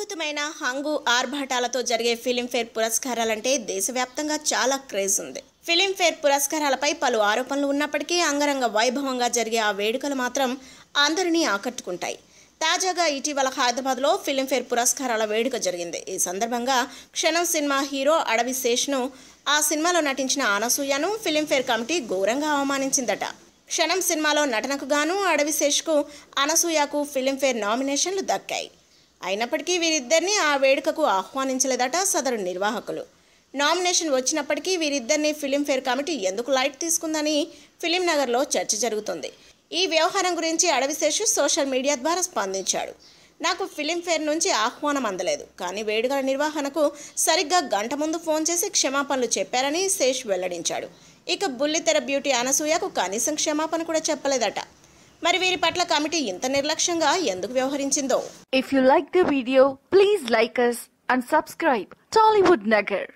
అద్భుతమైన హంగు ఆర్భాటాలతో జరిగే ఫిలింఫేర్ పురస్కారాలంటే దేశవ్యాప్తంగా చాలా క్రేజ్ ఉంది ఫిలింఫేర్ పురస్కారాలపై పలు ఆరోపణలు ఉన్నప్పటికీ అంగరంగ వైభవంగా జరిగే ఆ వేడుకలు మాత్రం అందరినీ ఆకట్టుకుంటాయి తాజాగా ఇటీవల హైదరాబాద్లో ఫిలింఫేర్ పురస్కారాల వేడుక జరిగింది ఈ సందర్భంగా క్షణం సినిమా హీరో అడవి శేష్ను ఆ సినిమాలో నటించిన అనసూయను ఫిలింఫేర్ కమిటీ ఘోరంగా అవమానించిందట క్షణం సినిమాలో నటనకు గాను అడవి శేష్కు అనసూయకు ఫిలింఫేర్ నామినేషన్లు దక్కాయి అయినప్పటికీ వీరిద్దరిని ఆ వేడుకకు ఆహ్వానించలేదట సదరు నిర్వాహకులు నామినేషన్ వచ్చినప్పటికీ వీరిద్దరిని ఫిలింఫేర్ కమిటీ ఎందుకు లైట్ తీసుకుందని ఫిలిం నగర్లో చర్చ జరుగుతుంది ఈ వ్యవహారం గురించి అడవిశేషు సోషల్ మీడియా ద్వారా స్పందించాడు నాకు ఫిలింఫేర్ నుంచి ఆహ్వానం అందలేదు కానీ వేడుకల నిర్వహణకు సరిగ్గా గంట ముందు ఫోన్ చేసి క్షమాపణలు చెప్పారని శేష్ వెల్లడించాడు ఇక బుల్లితెర బ్యూటీ అనసూయకు కనీసం క్షమాపణ కూడా చెప్పలేదట మరి వీరి పట్ల కమిటీ ఇంత నిర్లక్ష్యంగా ఎందుకు వ్యవహరించిందో if you like the video please like us and subscribe Tollywood Nagar